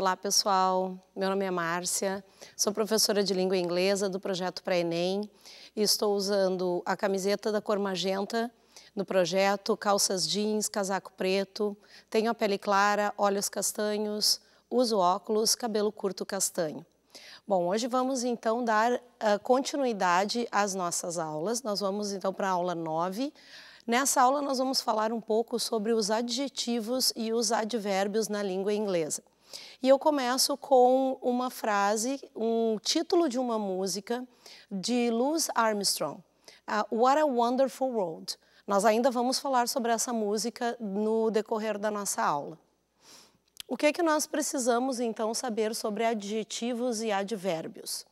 Olá, pessoal. Meu nome é Márcia, sou professora de língua inglesa do projeto Pré-ENEM e estou usando a camiseta da cor magenta no projeto, calças jeans, casaco preto, tenho a pele clara, olhos castanhos, uso óculos, cabelo curto castanho. Bom, hoje vamos então dar uh, continuidade às nossas aulas. Nós vamos então para a aula 9. Nessa aula nós vamos falar um pouco sobre os adjetivos e os advérbios na língua inglesa. E eu começo com uma frase, um título de uma música de Louis Armstrong, uh, What a Wonderful World. Nós ainda vamos falar sobre essa música no decorrer da nossa aula. O que é que nós precisamos então saber sobre adjetivos e advérbios?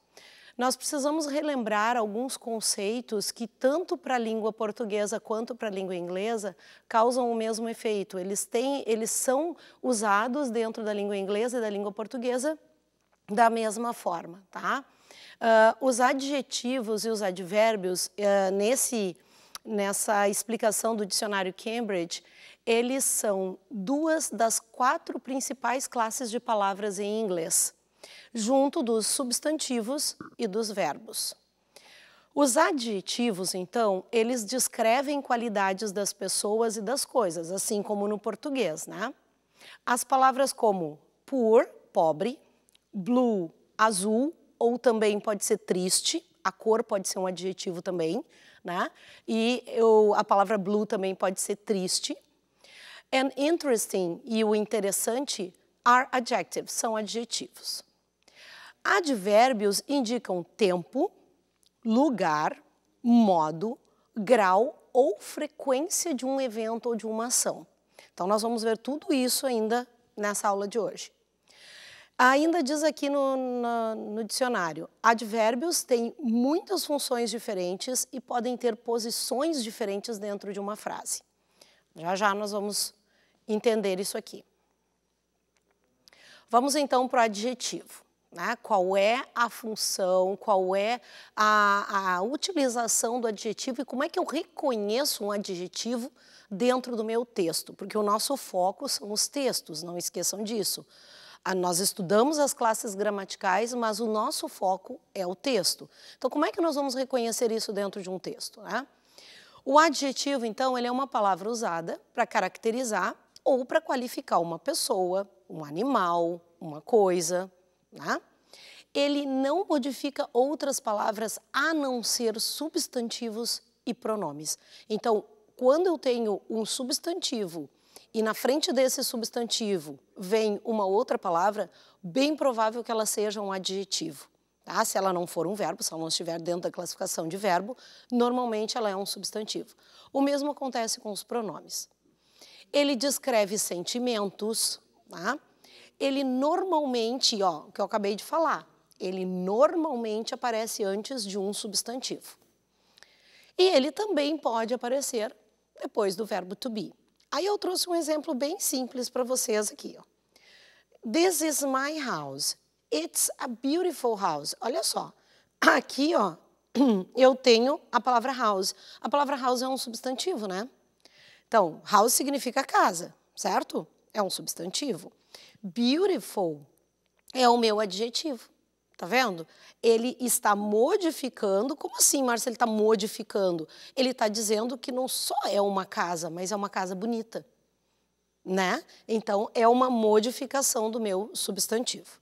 nós precisamos relembrar alguns conceitos que, tanto para a língua portuguesa quanto para a língua inglesa, causam o mesmo efeito. Eles, têm, eles são usados dentro da língua inglesa e da língua portuguesa da mesma forma. Tá? Uh, os adjetivos e os advérbios, uh, nesse, nessa explicação do dicionário Cambridge, eles são duas das quatro principais classes de palavras em inglês junto dos substantivos e dos verbos. Os adjetivos, então, eles descrevem qualidades das pessoas e das coisas, assim como no português, né? As palavras como poor, pobre, blue, azul, ou também pode ser triste, a cor pode ser um adjetivo também, né? E eu, a palavra blue também pode ser triste. And interesting e o interessante are adjectives, são adjetivos. Advérbios indicam tempo, lugar, modo, grau ou frequência de um evento ou de uma ação. Então, nós vamos ver tudo isso ainda nessa aula de hoje. Ainda diz aqui no, no, no, dicionário: advérbios têm muitas funções diferentes e podem ter posições diferentes dentro de uma frase. Já já nós vamos entender isso aqui. Vamos então para o adjetivo. Né? Qual é a função, qual é a, a utilização do adjetivo e como é que eu reconheço um adjetivo dentro do meu texto, porque o nosso foco são os textos, não esqueçam disso. Ah, nós estudamos as classes gramaticais, mas o nosso foco é o texto. Então, como é que nós vamos reconhecer isso dentro de um texto? Né? O adjetivo, então, ele é uma palavra usada para caracterizar ou para qualificar uma pessoa, um animal, uma coisa. Né? Ele não modifica outras palavras a não ser substantivos e pronomes. Então, quando eu tenho um substantivo e na frente desse substantivo vem uma outra palavra, bem provável que ela seja um adjetivo. Tá? Se ela não for um verbo, se ela não estiver dentro da classificação de verbo, normalmente ela é um substantivo. O mesmo acontece com os pronomes. Ele descreve sentimentos, tá? ele normalmente, ó, o que eu acabei de falar, ele normalmente aparece antes de um substantivo. E ele também pode aparecer depois do verbo to be. Aí eu trouxe um exemplo bem simples para vocês aqui. Ó. This is my house. It's a beautiful house. Olha só, aqui ó, eu tenho a palavra house. A palavra house é um substantivo, né? Então, house significa casa, certo? é um substantivo. Beautiful é o meu adjetivo. Tá vendo? Ele está modificando. Como assim, Márcia? Ele está modificando. Ele está dizendo que não só é uma casa, mas é uma casa bonita. Né? Então, é uma modificação do meu substantivo.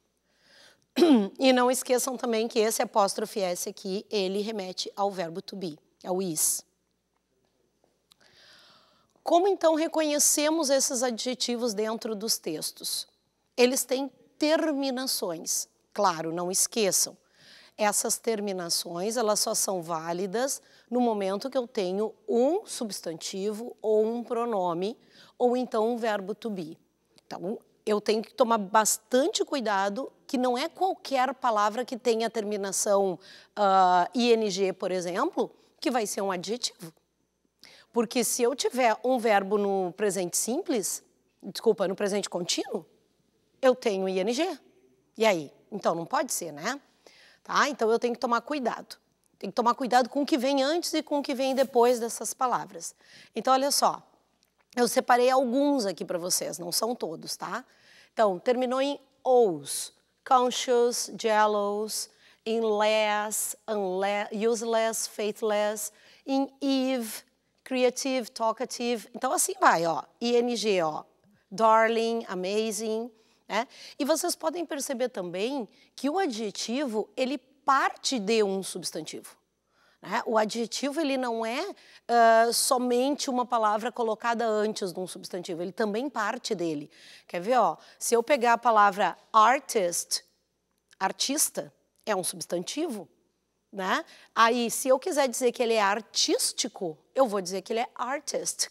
E não esqueçam também que esse apóstrofe S aqui, ele remete ao verbo to be, ao é is. Como então reconhecemos esses adjetivos dentro dos textos? Eles têm terminações. Claro, não esqueçam. Essas terminações, elas só são válidas no momento que eu tenho um substantivo ou um pronome ou então um verbo to be. Então, eu tenho que tomar bastante cuidado que não é qualquer palavra que tenha terminação uh, ah, ing, por exemplo, que vai ser um adjetivo. Porque se eu tiver um verbo no presente simples, desculpa, no presente contínuo, eu tenho ING. E aí? Então não pode ser, né? Tá? Então eu tenho que tomar cuidado. Tem que tomar cuidado com o que vem antes e com o que vem depois dessas palavras. Então olha só, eu separei alguns aqui para vocês, não são todos, tá? Então terminou em o's, conscious, jealous, in less, unless, useless, faithless, in eve, creative, talkative. Então, assim vai, ó. ING, ó. Darling, amazing. Né? E vocês podem perceber também que o adjetivo, ele parte de um substantivo. Né? O adjetivo ele não é uh, somente uma palavra colocada antes de um substantivo, ele também parte dele. Quer ver? Ó, se eu pegar a palavra artist, artista, é um substantivo né? Aí, se eu quiser dizer que ele é artístico, eu vou dizer que ele é artist,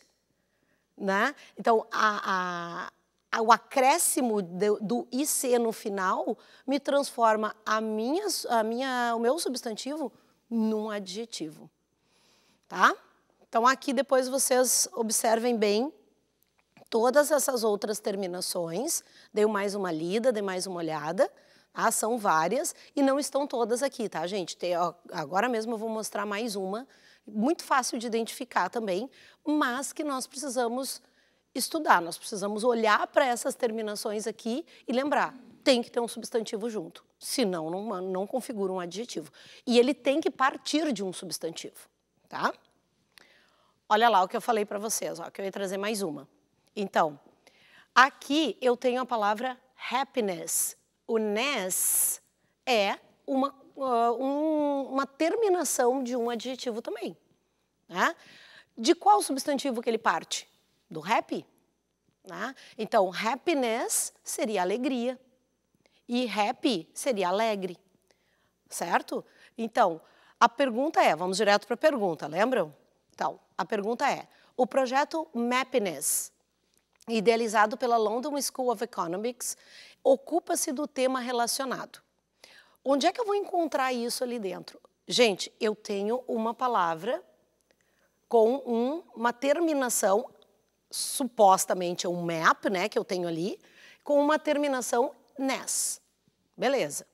né? Então, a, a, o acréscimo do, do IC no final me transforma a minha, a minha, o meu substantivo num adjetivo, tá? Então, aqui depois vocês observem bem todas essas outras terminações. Dei mais uma lida, dei mais uma olhada. Ah, são várias e não estão todas aqui, tá, gente? Tem, ó, agora mesmo eu vou mostrar mais uma, muito fácil de identificar também, mas que nós precisamos estudar, nós precisamos olhar para essas terminações aqui e lembrar, tem que ter um substantivo junto, senão não, não configura um adjetivo. E ele tem que partir de um substantivo, tá? Olha lá o que eu falei para vocês, ó, que eu ia trazer mais uma. Então, aqui eu tenho a palavra happiness, o NES é uma, uh, um, uma terminação de um adjetivo também. Né? De qual substantivo que ele parte? Do happy. Né? Então, happiness seria alegria. E happy seria alegre. Certo? Então, a pergunta é, vamos direto para a pergunta, lembram? Então, a pergunta é, o projeto Mappiness, idealizado pela London School of Economics, ocupa-se do tema relacionado. Onde é que eu vou encontrar isso ali dentro? Gente, eu tenho uma palavra com um, uma terminação, supostamente é um map, né, que eu tenho ali, com uma terminação ness. Beleza.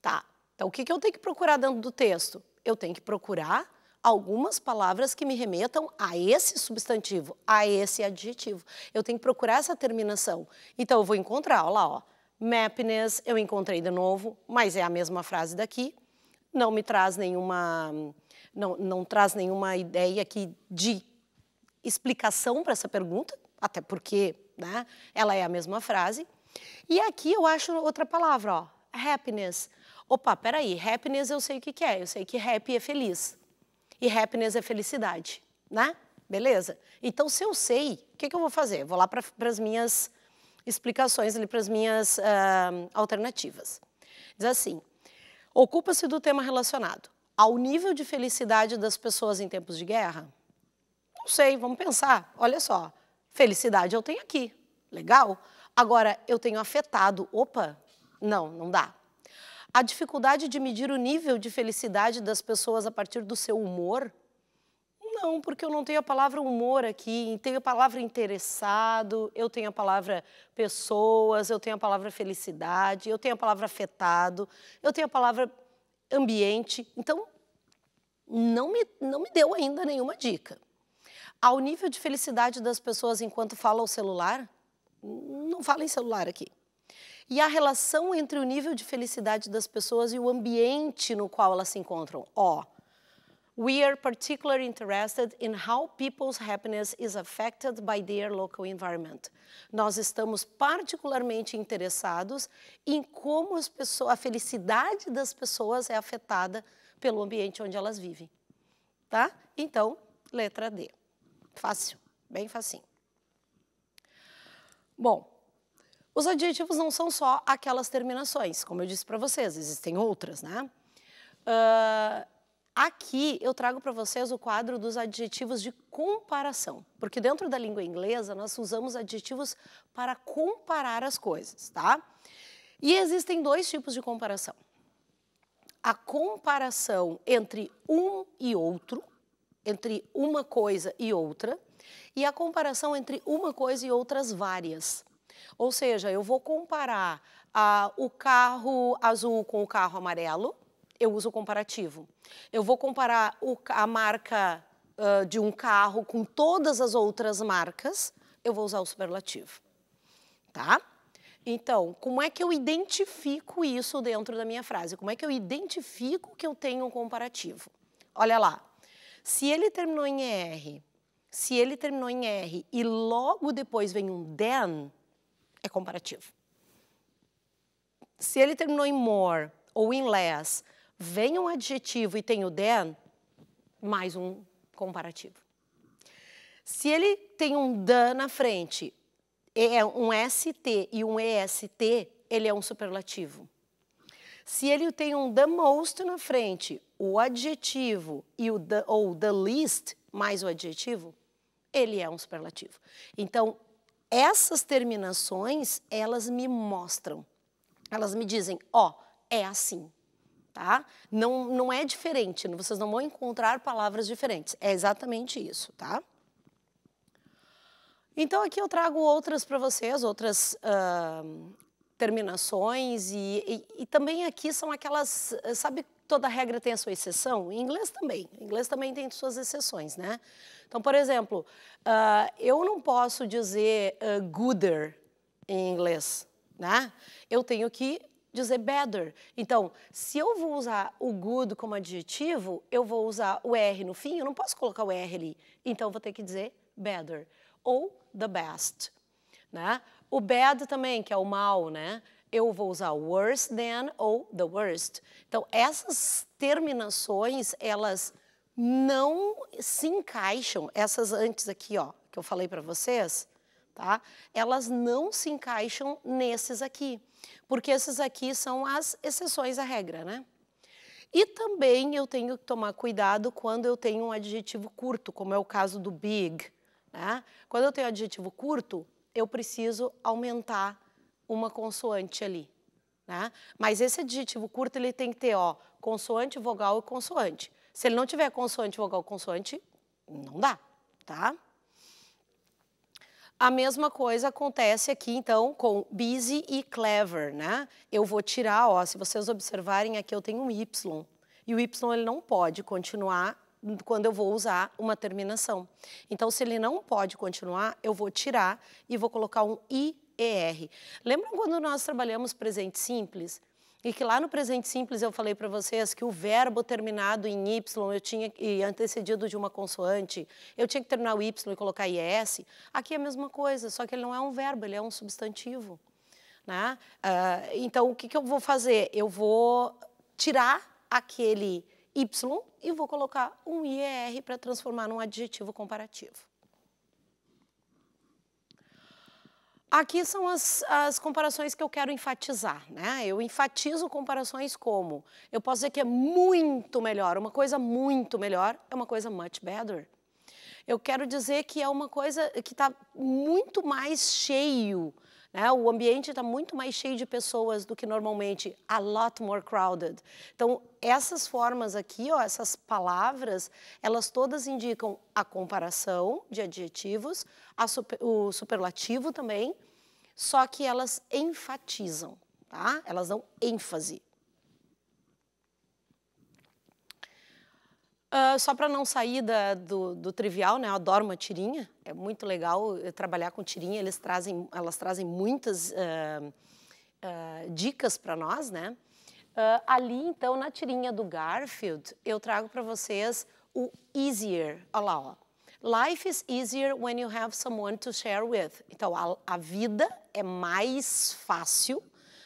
Tá. Então, o que, que eu tenho que procurar dentro do texto? Eu tenho que procurar algumas palavras que me remetam a esse substantivo, a esse adjetivo. Eu tenho que procurar essa terminação. Então, eu vou encontrar, olha lá, ó, Mapness eu encontrei de novo, mas é a mesma frase daqui. Não me traz nenhuma, não, não traz nenhuma ideia aqui de explicação para essa pergunta, até porque né, ela é a mesma frase. E aqui eu acho outra palavra, ó, happiness. Opa, peraí, happiness eu sei o que, que é, eu sei que happy é feliz. E happiness é felicidade, né? Beleza? Então, se eu sei, o que, que eu vou fazer? Vou lá para as minhas explicações para as minhas uh, alternativas. Diz assim: ocupa-se do tema relacionado ao nível de felicidade das pessoas em tempos de guerra? Não sei, vamos pensar. Olha só, felicidade eu tenho aqui, legal. Agora, eu tenho afetado, opa, não, não dá. A dificuldade de medir o nível de felicidade das pessoas a partir do seu humor, não, porque eu não tenho a palavra humor aqui, tenho a palavra interessado, eu tenho a palavra pessoas, eu tenho a palavra felicidade, eu tenho a palavra afetado, eu tenho a palavra ambiente. Então, não me, não me deu ainda nenhuma dica. Ao nível de felicidade das pessoas enquanto fala o celular, não fala em celular aqui. E a relação entre o nível de felicidade das pessoas e o ambiente no qual elas se encontram. Ó, oh, we are particularly interested in how people's happiness is affected by their local environment. Nós estamos particularmente interessados em como pessoas, a felicidade das pessoas é afetada pelo ambiente onde elas vivem. Tá? Então, letra D. Fácil, bem facinho. Bom, os adjetivos não são só aquelas terminações, como eu disse para vocês, existem outras, né? Uh, Aqui eu trago para vocês o quadro dos adjetivos de comparação, porque dentro da língua inglesa nós usamos adjetivos para comparar as coisas, tá? E existem dois tipos de comparação. A comparação entre um e outro, entre uma coisa e outra, e a comparação entre uma coisa e outras várias. Ou seja, eu vou comparar ah, o carro azul com o carro amarelo, eu uso comparativo. Eu vou comparar o, a marca uh, de um carro com todas as outras marcas, eu vou usar o superlativo. Tá? Então, como é que eu identifico isso dentro da minha frase? Como é que eu identifico que eu tenho um comparativo? Olha lá. Se ele terminou em R, se ele terminou em R e logo depois vem um then, é comparativo. Se ele terminou em more ou em less vem um adjetivo e tem o den mais um comparativo. Se ele tem um dan na frente, é, é um ST e um EST, ele é um superlativo. Se ele tem um the most na frente, o adjetivo e o the, ou the least mais o adjetivo, ele é um superlativo. Então, essas terminações, elas me mostram. Elas me dizem, ó, oh, é assim tá? Não, não é diferente, vocês não vão encontrar palavras diferentes. É exatamente isso, tá? Então, aqui eu trago outras para vocês, outras uh, terminações, e, e, e, também aqui são aquelas. Sabe, toda regra tem a sua exceção? Em inglês também. Em inglês também tem suas exceções, né? Então, por exemplo, uh, eu não posso dizer uh, gooder em inglês, né? Eu tenho que dizer better. Então, se eu vou usar o good como adjetivo, eu vou usar o R no fim, eu não posso colocar o R ali. Então, vou ter que dizer better ou the best. Né? O bad também, que é o mal, né? Eu vou usar worse than ou the worst. Então, essas terminações, elas não se encaixam, essas antes aqui, ó, que eu falei para vocês, tá? Elas não se encaixam nesses aqui, porque esses aqui são as exceções à regra, né? E também eu tenho que tomar cuidado quando eu tenho um adjetivo curto, como é o caso do big. Né? Quando eu tenho adjetivo curto, eu preciso aumentar uma consoante ali. Né? Mas esse adjetivo curto ele tem que ter ó, consoante, vogal e consoante. Se ele não tiver consoante, vogal, consoante, não dá, tá? A mesma coisa acontece aqui, então, com busy e clever, né? Eu vou tirar, ó, se vocês observarem aqui, eu tenho um Y. E o Y ele não pode continuar quando eu vou usar uma terminação. Então, se ele não pode continuar, eu vou tirar e vou colocar um IER. Lembram quando nós trabalhamos presente simples? e que lá no presente simples eu falei para vocês que o verbo terminado em y eu tinha e antecedido de uma consoante, eu tinha que terminar o y e colocar is. Aqui é a mesma coisa, só que ele não é um verbo, ele é um substantivo, né? Uh, então o que, que eu vou fazer? Eu vou tirar aquele y e vou colocar um IER para transformar num adjetivo comparativo. Aqui são as, as comparações que eu quero enfatizar, né? Eu enfatizo comparações como eu posso dizer que é muito melhor, uma coisa muito melhor é uma coisa much better. Eu quero dizer que é uma coisa que está muito mais cheio né? O ambiente está muito mais cheio de pessoas do que normalmente, a lot more crowded. Então, essas formas aqui, ó, essas palavras, elas todas indicam a comparação de adjetivos, super, o superlativo também, só que elas enfatizam, tá? Elas dão ênfase. Uh, só para não sair da, do, do, trivial, né? Eu adoro uma tirinha. É muito legal trabalhar com tirinha. Eles trazem, elas trazem muitas uh, uh, dicas para nós, né? ali, então, na tirinha do Garfield, eu trago para vocês o easier. Olha lá, ó. Life is easier when you have someone to share with. Então, a, a vida é mais fácil.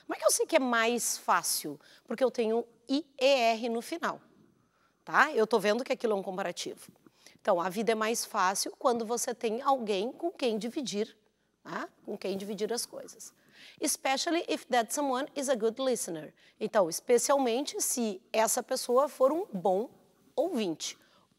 Como é que eu sei que é mais fácil? Porque eu tenho IER no final tá? Eu estou vendo que aquilo é um comparativo. Então, a vida é mais fácil quando você tem alguém com quem dividir, tá? com quem dividir as coisas. Especially if that someone is a good listener. Então, especialmente se essa pessoa for um bom ouvinte.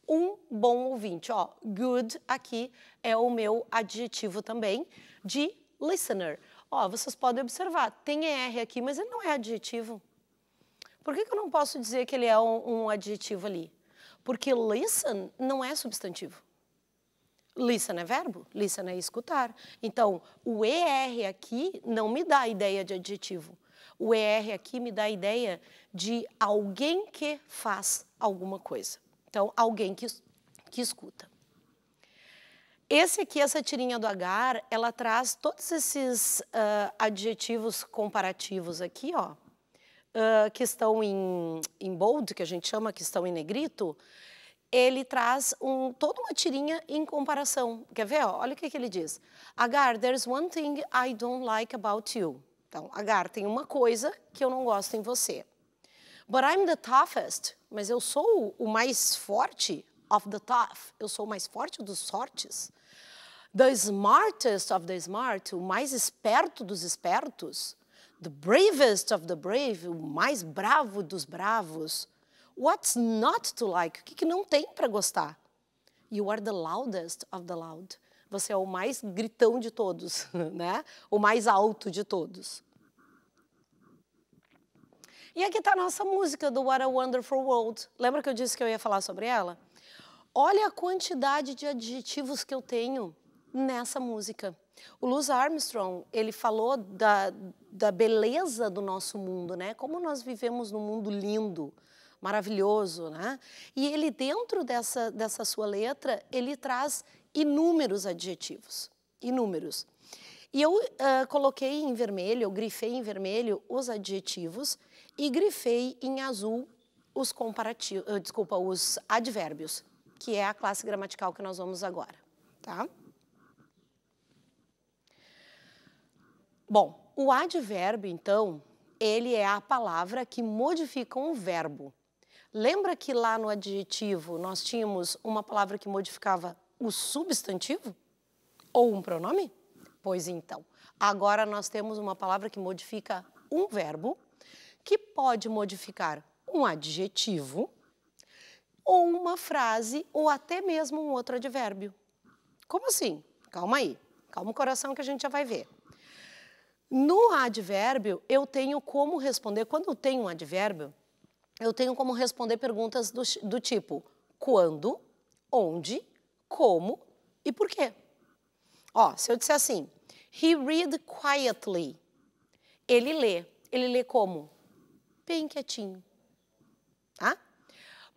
Um bom ouvinte. Ó, good aqui é o meu adjetivo também de listener. Ó, vocês podem observar, tem r aqui, mas ele não é adjetivo. Por que, que eu não posso dizer que ele é um, um adjetivo ali? Porque listen não é substantivo. Listen é verbo, listen é escutar. Então, o ER aqui não me dá a ideia de adjetivo. O ER aqui me dá a ideia de alguém que faz alguma coisa. Então, alguém que, que escuta. Esse aqui, essa tirinha do Agar, ela traz todos esses uh, adjetivos comparativos aqui, ó que estão em, em bold, que a gente chama, que estão em negrito, ele traz um, toda uma tirinha em comparação. Quer ver? Olha o que, que ele diz. Agar, there's one thing I don't like about you. Então, Agar, tem uma coisa que eu não gosto em você. But I'm the toughest. Mas eu sou o mais forte of the tough. Eu sou o mais forte dos sortes. The smartest of the smart. O mais esperto dos espertos the bravest of the brave, o mais bravo dos bravos. What's not to like? O que, que não tem para gostar? You are the loudest of the loud. Você é o mais gritão de todos, né? O mais alto de todos. E aqui está a nossa música do What a Wonderful World. Lembra que eu disse que eu ia falar sobre ela? Olha a quantidade de adjetivos que eu tenho nessa música. O Louis Armstrong, ele falou da, da beleza do nosso mundo, né? Como nós vivemos num mundo lindo, maravilhoso, né? E ele dentro dessa dessa sua letra, ele traz inúmeros adjetivos, inúmeros. E eu uh, coloquei em vermelho, eu grifei em vermelho os adjetivos e grifei em azul os comparativos, uh, desculpa, os advérbios, que é a classe gramatical que nós vamos agora, tá? Bom, o advérbio, então, ele é a palavra que modifica um verbo. Lembra que lá no adjetivo nós tínhamos uma palavra que modificava o substantivo ou um pronome? Pois então, agora nós temos uma palavra que modifica um verbo, que pode modificar um adjetivo ou uma frase ou até mesmo um outro advérbio. Como assim? Calma aí, calma o coração que a gente já vai ver. No advérbio, eu tenho como responder, quando eu tenho um advérbio, eu tenho como responder perguntas do, do tipo quando, onde, como e por quê. Ó, se eu disser assim, he read quietly, ele lê. Ele lê como? Bem quietinho. Tá?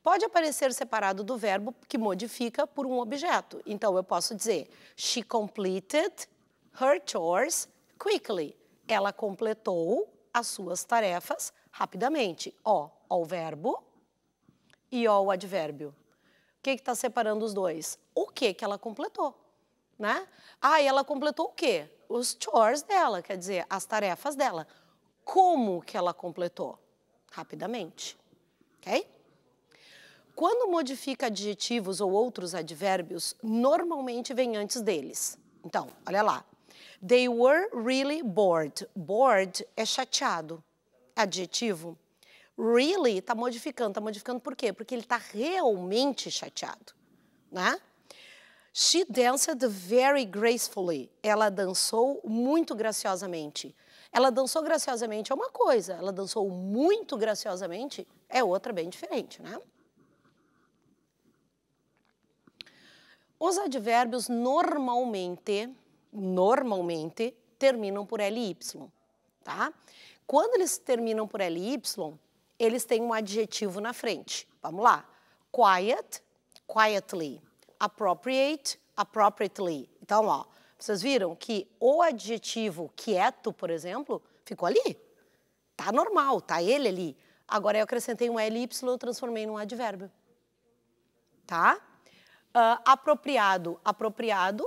Pode aparecer separado do verbo que modifica por um objeto. Então, eu posso dizer, she completed her chores quickly. Ela completou as suas tarefas rapidamente. Ó, ó o verbo e ó o advérbio. O que está separando os dois? O que que ela completou, né? Ah, e ela completou o quê? Os chores dela, quer dizer, as tarefas dela. Como que ela completou? Rapidamente, ok? Quando modifica adjetivos ou outros advérbios, normalmente vem antes deles. Então, olha lá. They were really bored. Bored é chateado, adjetivo. Really está modificando, está modificando por quê? Porque ele está realmente chateado, né? She danced very gracefully. Ela dançou muito graciosamente. Ela dançou graciosamente é uma coisa, ela dançou muito graciosamente é outra bem diferente, né? Os advérbios normalmente normalmente terminam por LY, tá? Quando eles terminam por LY, eles têm um adjetivo na frente. Vamos lá. Quiet, quietly. Appropriate, appropriately. Então, ó, vocês viram que o adjetivo quieto, por exemplo, ficou ali. Tá normal, tá ele ali. Agora eu acrescentei um LY e transformei num advérbio. Tá? Uh, apropriado, apropriado,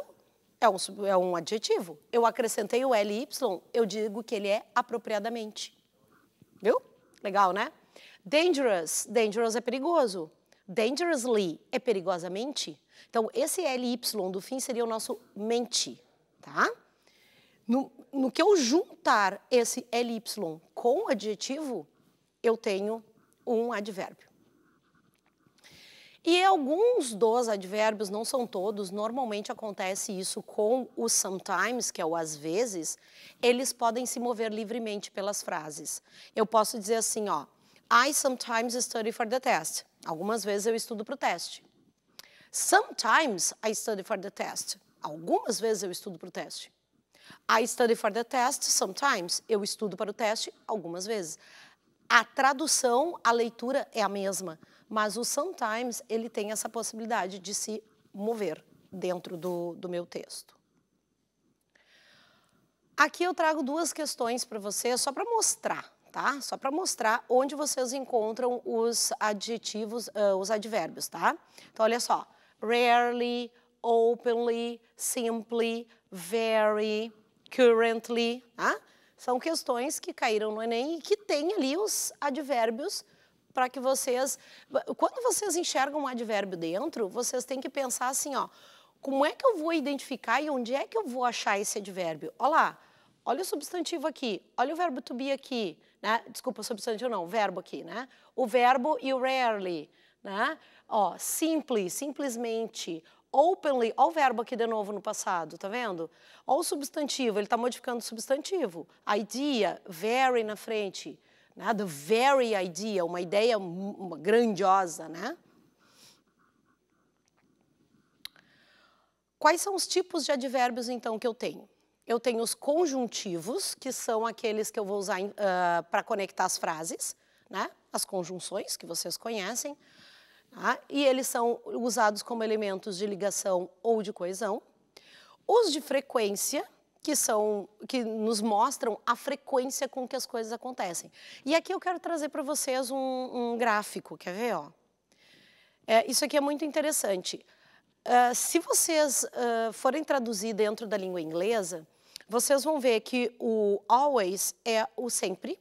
é um, é um adjetivo. Eu acrescentei o ly, eu digo que ele é apropriadamente. Viu? Legal, né? Dangerous, dangerous é perigoso. Dangerously é perigosamente. Então, esse ly do fim seria o nosso mente, tá? No, no que eu juntar esse ly com o adjetivo, eu tenho um advérbio. E alguns dos advérbios, não são todos, normalmente acontece isso com o sometimes, que é o às vezes, eles podem se mover livremente pelas frases. Eu posso dizer assim, ó, I sometimes study for the test. Algumas vezes eu estudo para o teste. Sometimes I study for the test. Algumas vezes eu estudo para o teste. I study for the test sometimes. Eu estudo para o teste algumas vezes. A tradução, a leitura é a mesma. Mas o sometimes, ele tem essa possibilidade de se mover dentro do, do meu texto. Aqui eu trago duas questões para vocês, só para mostrar, tá? Só para mostrar onde vocês encontram os adjetivos, uh, os advérbios, tá? Então, olha só. Rarely, openly, simply, very, currently, tá? São questões que caíram no Enem e que tem ali os advérbios para que vocês. Quando vocês enxergam um advérbio dentro, vocês têm que pensar assim, ó. Como é que eu vou identificar e onde é que eu vou achar esse advérbio? Olha lá, olha o substantivo aqui, olha o verbo to be aqui, né? Desculpa, substantivo não, verbo aqui, né? O verbo e o rarely, né? Ó, simples, simplesmente, openly, olha o verbo aqui de novo no passado, tá vendo? Olha o substantivo, ele está modificando o substantivo. Idea, very na frente né? The very idea, uma ideia grandiosa, né? Quais são os tipos de advérbios, então, que eu tenho? Eu tenho os conjuntivos, que são aqueles que eu vou usar uh, ah, para conectar as frases, né? as conjunções que vocês conhecem, tá? e eles são usados como elementos de ligação ou de coesão. Os de frequência, que são que nos mostram a frequência com que as coisas acontecem. E aqui eu quero trazer para vocês um, um, gráfico, quer ver? Ó? É, isso aqui é muito interessante. Uh, se vocês uh, forem traduzir dentro da língua inglesa, vocês vão ver que o always é o sempre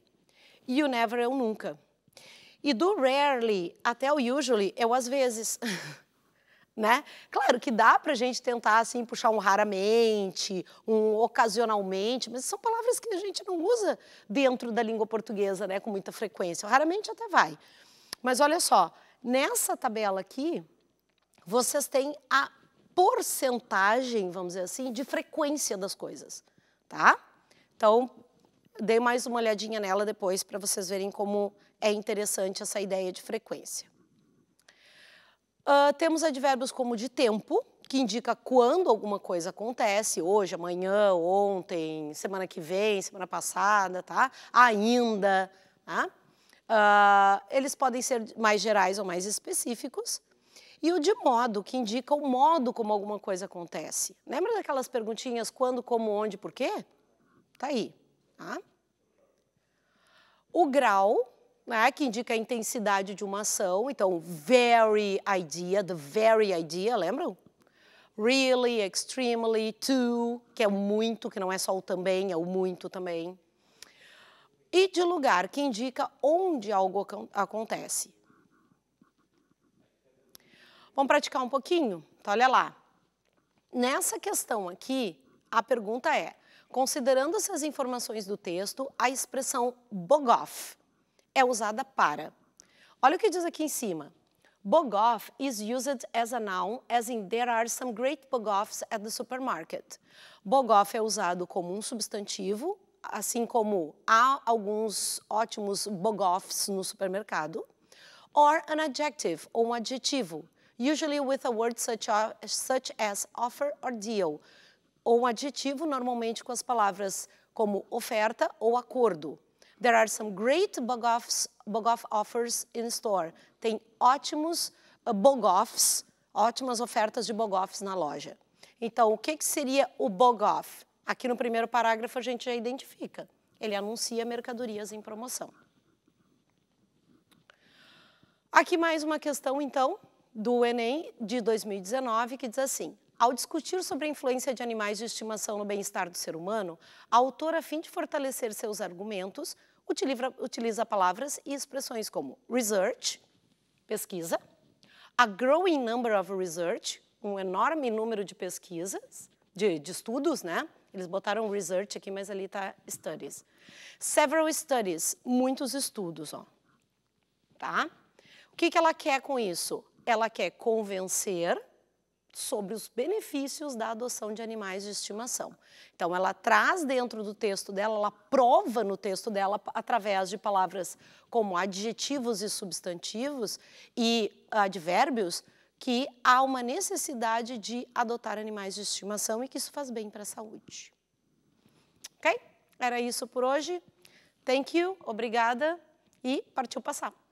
e o never é o nunca. E do rarely até o usually é o às vezes. né? Claro que dá para a gente tentar assim puxar um raramente, um ocasionalmente, mas são palavras que a gente não usa dentro da língua portuguesa, né, com muita frequência. Raramente até vai. Mas olha só, nessa tabela aqui, vocês têm a porcentagem, vamos dizer assim, de frequência das coisas, tá? Então, dei mais uma olhadinha nela depois para vocês verem como é interessante essa ideia de frequência. Uh, temos advérbios como de tempo, que indica quando alguma coisa acontece, hoje, amanhã, ontem, semana que vem, semana passada, tá? Ainda, tá? Uh, eles podem ser mais gerais ou mais específicos. E o de modo, que indica o modo como alguma coisa acontece. Lembra daquelas perguntinhas quando, como, onde, por quê? Tá aí, tá? O grau, né, que indica a intensidade de uma ação. Então, very idea, the very idea, lembram? Really, extremely, to, que é muito, que não é só o também, é o muito também. E de lugar, que indica onde algo acontece. Vamos praticar um pouquinho? Então, olha lá. Nessa questão aqui, a pergunta é: considerando essas informações do texto, a expressão Bogov é usada para. Olha o que diz aqui em cima. Bogoff is used as a noun, as in there are some great Bogoffs at the supermarket. Bogoff é usado como um substantivo, assim como há alguns ótimos Bogoffs no supermercado. Or an adjective, ou um adjetivo, usually with a word such, such as offer or deal. Ou um adjetivo, normalmente com as palavras como oferta ou acordo. There are some great bog Bogoff offers in store. Tem ótimos uh, bog-offs, ótimas ofertas de bog-offs na loja. Então, o que, que seria o bog-off? Aqui no primeiro parágrafo a gente já identifica. Ele anuncia mercadorias em promoção. Aqui mais uma questão, então, do Enem de 2019, que diz assim: ao discutir sobre a influência de animais de estimação no bem-estar do ser humano, a autora, a fim de fortalecer seus argumentos, utiliza palavras e expressões como research, pesquisa, a growing number of research, um enorme número de pesquisas, de, de estudos, né? Eles botaram research aqui, mas ali está studies. Several studies, muitos estudos, ó. Tá? O que, que ela quer com isso? Ela quer convencer sobre os benefícios da adoção de animais de estimação. Então, ela traz dentro do texto dela, ela prova no texto dela através de palavras como adjetivos e substantivos e advérbios que há uma necessidade de adotar animais de estimação e que isso faz bem para a saúde. Ok? Era isso por hoje. Thank you, obrigada e partiu passar.